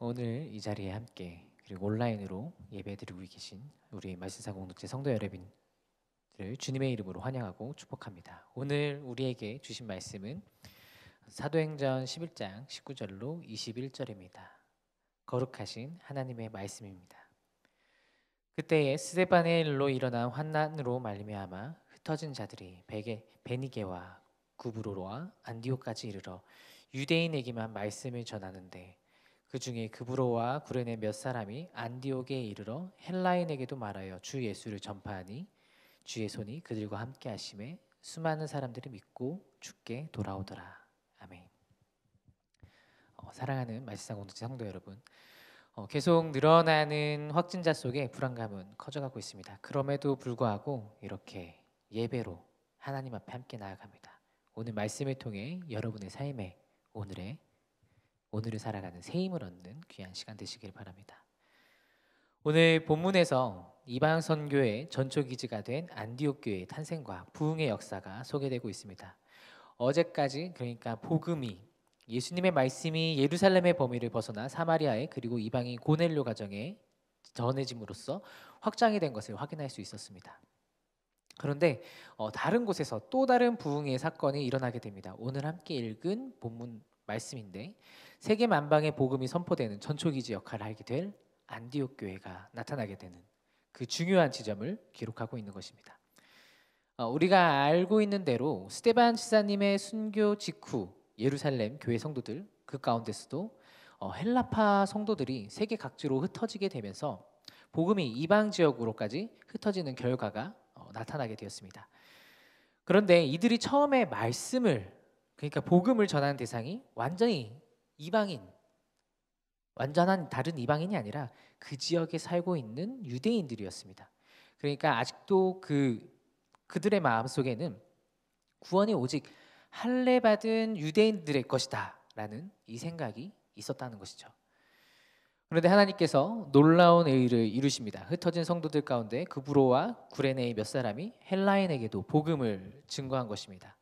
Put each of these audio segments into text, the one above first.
오늘 이 자리에 함께 그리고 온라인으로 예배드리고 계신 우리 말씀사 공동체 성도 여러분들을 주님의 이름으로 환영하고 축복합니다. 오늘 우리에게 주신 말씀은 사도행전 11장 19절로 21절입니다. 거룩하신 하나님의 말씀입니다. 그때에 스데반의 일로 일어난 환난으로 말미암아 흩어진 자들이 베게, 베니게와 구브로와 안디오까지 이르러 유대인에게만 말씀을 전하는데 그 중에 그브로와 구레네 몇 사람이 안디옥에 이르러 헬라인에게도 말하여 주 예수를 전파하니 주의 손이 그들과 함께 하심에 수많은 사람들이 믿고 주께 돌아오더라. 아멘. 어, 사랑하는 말씀 공동체 성도 여러분, 어, 계속 늘어나는 확진자 속에 불안감은 커져가고 있습니다. 그럼에도 불구하고 이렇게 예배로 하나님 앞에 함께 나아갑니다. 오늘 말씀을 통해 여러분의 삶에 오늘의 오늘을 살아가는 새힘을 얻는 귀한 시간 되시길 바랍니다. 오늘 본문에서 이방 선교의 전초 기지가 된 안디옥 교회의 탄생과 부흥의 역사가 소개되고 있습니다. 어제까지 그러니까 복음이 예수님의 말씀이 예루살렘의 범위를 벗어나 사마리아에 그리고 이방인 고넬료 가정에 전해짐으로써 확장이 된 것을 확인할 수 있었습니다. 그런데 어, 다른 곳에서 또 다른 부흥의 사건이 일어나게 됩니다. 오늘 함께 읽은 본문 말씀인데 세계 만방의 복음이 선포되는 전초기지 역할을 하게 될 안디옥 교회가 나타나게 되는 그 중요한 지점을 기록하고 있는 것입니다. 어, 우리가 알고 있는 대로 스테반 지사님의 순교 직후 예루살렘 교회 성도들 그 가운데서도 어, 헬라파 성도들이 세계 각지로 흩어지게 되면서 복음이 이방 지역으로까지 흩어지는 결과가 어, 나타나게 되었습니다. 그런데 이들이 처음에 말씀을 그러니까 복음을 전하는 대상이 완전히 이방인 완전한 다른 이방인이 아니라 그 지역에 살고 있는 유대인들이었습니다. 그러니까 아직도 그 그들의 마음 속에는 구원이 오직 할례 받은 유대인들의 것이다라는 이 생각이 있었다는 것이죠. 그런데 하나님께서 놀라운 의를 이루십니다. 흩어진 성도들 가운데 그브로와 구레네의 몇 사람이 헬라인에게도 복음을 증거한 것입니다.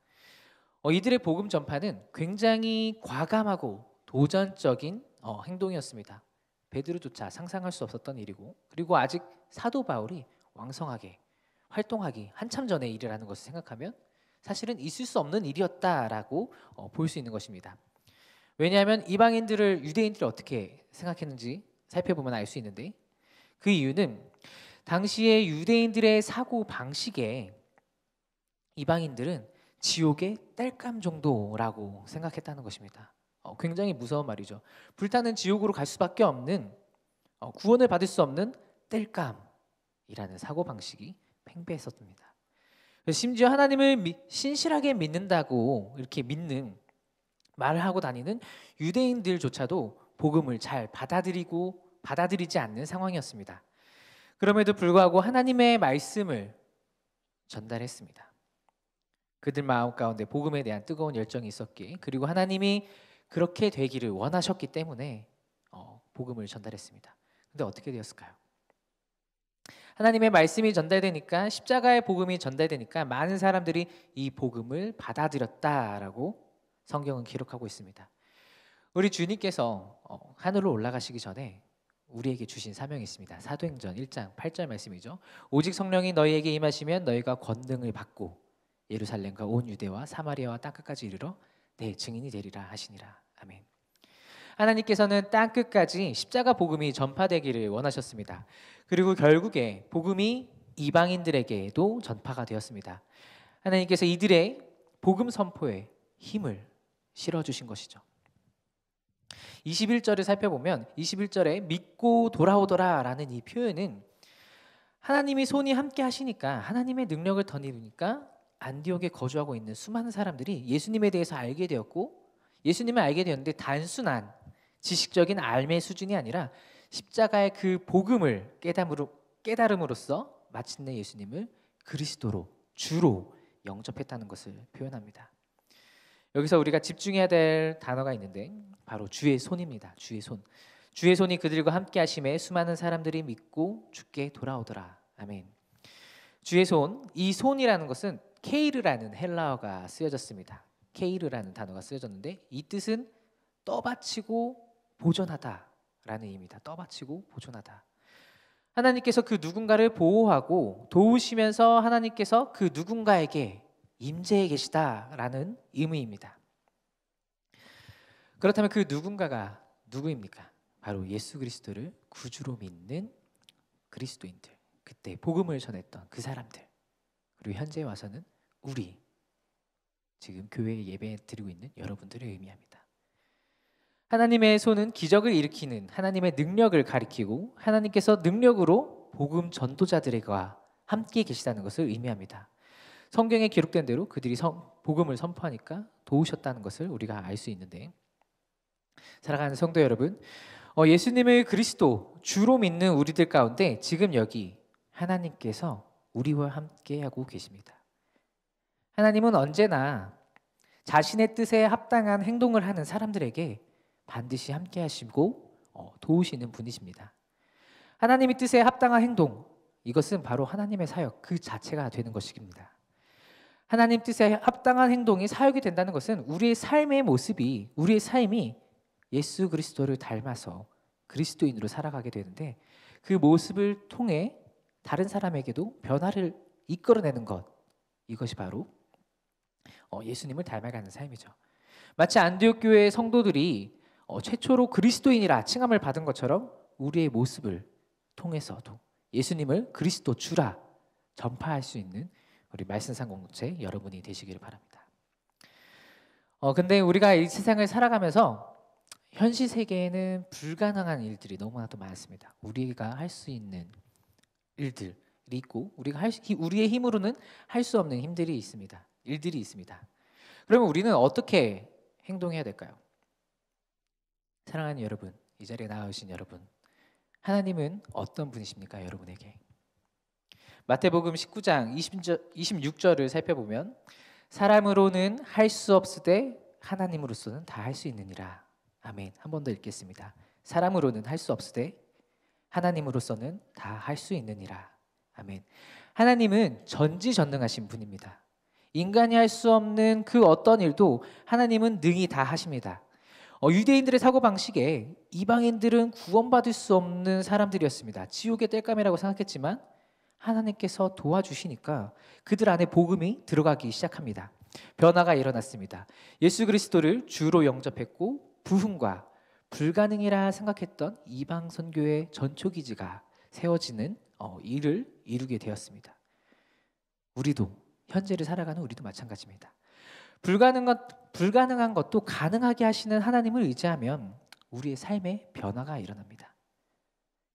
어, 이들의 복음 전파는 굉장히 과감하고 도전적인 어, 행동이었습니다. 베드로조차 상상할 수 없었던 일이고 그리고 아직 사도 바울이 왕성하게 활동하기 한참 전에 일을 하는 것을 생각하면 사실은 있을 수 없는 일이었다라고 어, 볼수 있는 것입니다. 왜냐하면 이방인들을 유대인들을 어떻게 생각했는지 살펴보면 알 수 있는데 그 이유는 당시의 유대인들의 사고 방식에 이방인들은 지옥의 땔감 정도라고 생각했다는 것입니다. 어, 굉장히 무서운 말이죠. 불타는 지옥으로 갈 수밖에 없는 어, 구원을 받을 수 없는 뗄감이라는 사고 방식이 팽배했었습니다. 심지어 하나님을 미, 신실하게 믿는다고 이렇게 믿는 말을 하고 다니는 유대인들조차도 복음을 잘 받아들이고 받아들이지 않는 상황이었습니다. 그럼에도 불구하고 하나님의 말씀을 전달했습니다. 그들 마음 가운데 복음에 대한 뜨거운 열정이 있었기에 그리고 하나님이 그렇게 되기를 원하셨기 때문에 어, 복음을 전달했습니다. 근데 어떻게 되었을까요? 하나님의 말씀이 전달되니까 십자가의 복음이 전달되니까 많은 사람들이 이 복음을 받아들였다라고 성경은 기록하고 있습니다. 우리 주님께서 어, 하늘로 올라가시기 전에 우리에게 주신 사명이 있습니다. 사도행전 1장 8절 말씀이죠. 오직 성령이 너희에게 임하시면 너희가 권능을 받고 예루살렘과 온 유대와 사마리아와 땅끝까지 이르러 내 증인이 되리라 하시니라. 아멘. 하나님께서는 땅 끝까지 십자가 복음이 전파되기를 원하셨습니다. 그리고 결국에 복음이 이방인들에게도 전파가 되었습니다. 하나님께서 이들의 복음 선포에 힘을 실어 주신 것이죠. 21절을 살펴보면 21절에 믿고 돌아오더라라는 이 표현은 하나님이 손이 함께 하시니까 하나님의 능력을 더니니까 안디옥에 거주하고 있는 수많은 사람들이 예수님에 대해서 알게 되었고 예수님을 알게 되었는데 단순한 지식적인 알매 수준이 아니라 십자가의 그 복음을 깨달음으로, 깨달음으로써 마침내 예수님을 그리스도로 주로 영접했다는 것을 표현합니다. 여기서 우리가 집중해야 될 단어가 있는데 바로 주의 손입니다. 주의 손. 주의 손이 그들과 함께 하심에 수많은 사람들이 믿고 주께 돌아오더라. 아멘. 주의 손, 이 손이라는 것은 케이르라는 헬라어가 쓰여졌습니다. 케이르라는 단어가 쓰여졌는데 이 뜻은 떠받치고 보존하다라는 의미입니다. 떠받치고 보존하다. 하나님께서 그 누군가를 보호하고 도우시면서 하나님께서 그 누군가에게 임재해 계시다라는 의미입니다. 그렇다면 그 누군가가 누구입니까? 바로 예수 그리스도를 구주로 믿는 그리스도인들. 그때 복음을 전했던 그 사람들. 그리고 현재 와서는 우리 지금 교회에 예배 드리고 있는 여러분들을 의미합니다. 하나님의 손은 기적을 일으키는 하나님의 능력을 가리키고 하나님께서 능력으로 복음 전도자들과 함께 계시다는 것을 의미합니다. 성경에 기록된 대로 그들이 성, 복음을 선포하니까 도우셨다는 것을 우리가 알 수 있는데 사랑하는 성도 여러분, 어, 예수님을 그리스도 주로 믿는 우리들 가운데 지금 여기 하나님께서 우리와 함께 하고 계십니다. 하나님은 언제나 자신의 뜻에 합당한 행동을 하는 사람들에게 반드시 함께 하시고 어, 도우시는 분이십니다. 하나님의 뜻에 합당한 행동, 이것은 바로 하나님의 사역 그 자체가 되는 것입니다. 하나님 뜻에 합당한 행동이 사역이 된다는 것은 우리의 삶의 모습이, 우리의 삶이 예수 그리스도를 닮아서 그리스도인으로 살아가게 되는데 그 모습을 통해 다른 사람에게도 변화를 이끌어내는 것 이것이 바로 어, 예수님을 닮아가는 삶이죠. 마치 안디옥 교회의 성도들이 어, 최초로 그리스도인이라 칭함을 받은 것처럼 우리의 모습을 통해서도 예수님을 그리스도 주라 전파할 수 있는 우리 말씀상 공동체 여러분이 되시기를 바랍니다. 어 근데 우리가 이 세상을 살아가면서 현실 세계에는 불가능한 일들이 너무나도 많습니다. 우리가 할 수 있는 일들이 있고 우리가 할, 우리의 힘으로는 할 수 없는 힘들이 있습니다. 일들이 있습니다. 그러면 우리는 어떻게 행동해야 될까요? 사랑하는 여러분, 이 자리에 나와신 여러분, 하나님은 어떤 분이십니까, 여러분에게? 마태복음 19장 26절을 살펴보면 사람으로는 할 수 없으되 하나님으로서는 다 할 수 있느니라. 아멘. 한 번 더 읽겠습니다. 사람으로는 할 수 없으되 하나님으로서는 다 할 수 있느니라. 아멘. 하나님은 전지전능하신 분입니다. 인간이 할 수 없는 그 어떤 일도 하나님은 능히 다 하십니다. 어, 유대인들의 사고방식에 이방인들은 구원받을 수 없는 사람들이었습니다. 지옥의 땔감이라고 생각했지만 하나님께서 도와주시니까 그들 안에 복음이 들어가기 시작합니다. 변화가 일어났습니다. 예수 그리스도를 주로 영접했고 부흥과 불가능이라 생각했던 이방 선교의 전초 기지가 세워지는 어, 일을 이루게 되었습니다. 우리도 현재를 살아가는 우리도 마찬가지입니다. 불가능한, 불가능한 것도 가능하게 하시는 하나님을 의지하면 우리의 삶에 변화가 일어납니다.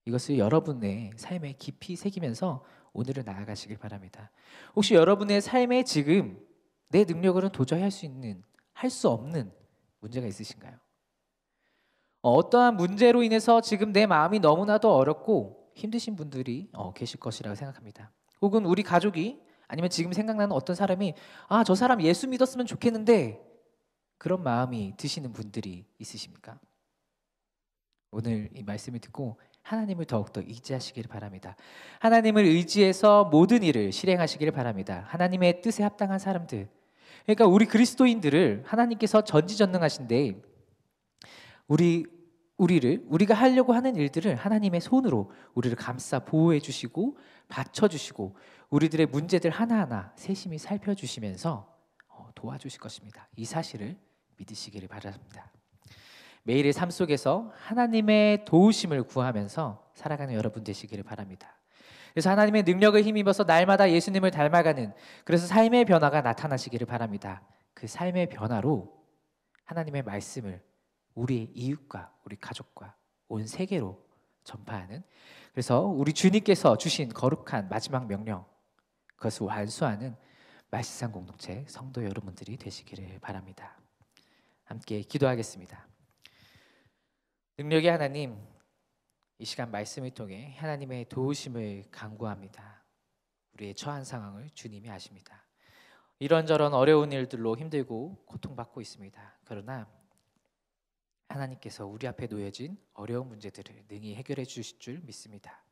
이것을 여러분의 삶에 깊이 새기면서 오늘을 나아가시길 바랍니다. 혹시 여러분의 삶에 지금 내 능력으로는 도저히 할 수 있는 할 수 없는 문제가 있으신가요? 어, 어떠한 문제로 인해서 지금 내 마음이 너무나도 어렵고 힘드신 분들이 어, 계실 것이라고 생각합니다. 혹은 우리 가족이 아니면 지금 생각나는 어떤 사람이 아, 저 사람 예수 믿었으면 좋겠는데 그런 마음이 드시는 분들이 있으십니까? 오늘 이 말씀을 듣고 하나님을 더욱더 의지하시기를 바랍니다. 하나님을 의지해서 모든 일을 실행하시기를 바랍니다. 하나님의 뜻에 합당한 사람들. 그러니까 우리 그리스도인들을 하나님께서 전지전능하신데 우리 우리를 우리가 하려고 하는 일들을 하나님의 손으로 우리를 감싸 보호해 주시고 받쳐 주시고 우리들의 문제들 하나하나 세심히 살펴 주시면서 어, 도와주실 것입니다. 이 사실을 믿으시기를 바랍니다. 매일의 삶 속에서 하나님의 도우심을 구하면서 살아가는 여러분 되시기를 바랍니다. 그래서 하나님의 능력을 힘입어서 날마다 예수님을 닮아가는 그래서 삶의 변화가 나타나시기를 바랍니다. 그 삶의 변화로 하나님의 말씀을 우리의 이웃과 우리 가족과 온 세계로 전파하는 그래서 우리 주님께서 주신 거룩한 마지막 명령 그것을 완수하는 말시상 공동체 성도 여러분들이 되시기를 바랍니다. 함께 기도하겠습니다. 능력의 하나님 이 시간 말씀을 통해 하나님의 도우심을 간구합니다. 우리의 처한 상황을 주님이 아십니다. 이런저런 어려운 일들로 힘들고 고통받고 있습니다. 그러나 하나님께서 우리 앞에 놓여진 어려운 문제들을 능히 해결해 주실 줄 믿습니다.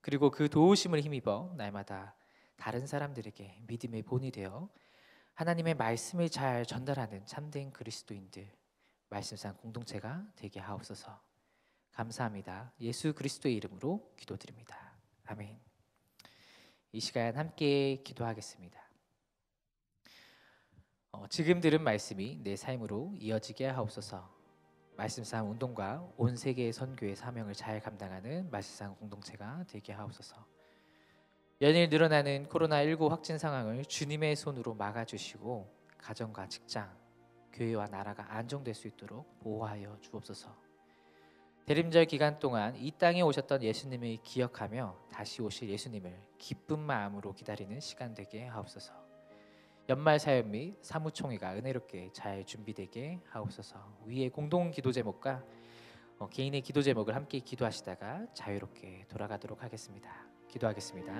그리고 그 도우심을 힘입어 날마다 다른 사람들에게 믿음의 본이 되어 하나님의 말씀을 잘 전달하는 참된 그리스도인들 말씀상 공동체가 되게 하옵소서. 감사합니다. 예수 그리스도의 이름으로 기도드립니다. 아멘. 이 시간 함께 기도하겠습니다. 어, 지금 들은 말씀이 내 삶으로 이어지게 하옵소서. 말씀상 운동과 온 세계의 선교의 사명을 잘 감당하는 말씀상 공동체가 되게 하옵소서. 연일 늘어나는 코로나19 확진 상황을 주님의 손으로 막아주시고 가정과 직장, 교회와 나라가 안정될 수 있도록 보호하여 주옵소서. 대림절 기간 동안 이 땅에 오셨던 예수님을 기억하며 다시 오실 예수님을 기쁜 마음으로 기다리는 시간 되게 하옵소서. 연말 사역 및 사무총회가 은혜롭게 잘 준비되게 하옵소서. 위의 공동 기도 제목과 어, 개인의 기도 제목을 함께 기도하시다가 자유롭게 돌아가도록 하겠습니다. 기도하겠습니다.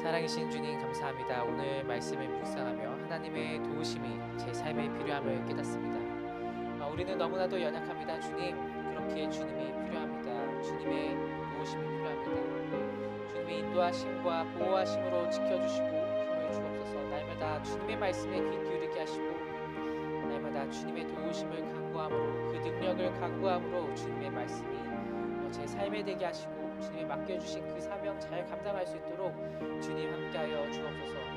사랑이신 주님 감사합니다. 오늘 말씀을 묵상하며 하나님의 도우심이 제 삶에 필요함을 깨닫습니다. 어, 우리는 너무나도 연약합니다. 주님 그렇게 주님이 필요합니다. 주님의 도우심이 필요합니다. 주님의 인도하심과 보호하심으로 지켜주시고 주님의 말씀에 귀 기울이게 하시고 날마다 주님의 도우심을 간구함으로 그 능력을 간구함으로 주님의 말씀이 어, 제 삶에 되게 하시고 주님의 맡겨주신 그 사명 잘 감당할 수 있도록 주님 함께하여 주옵소서.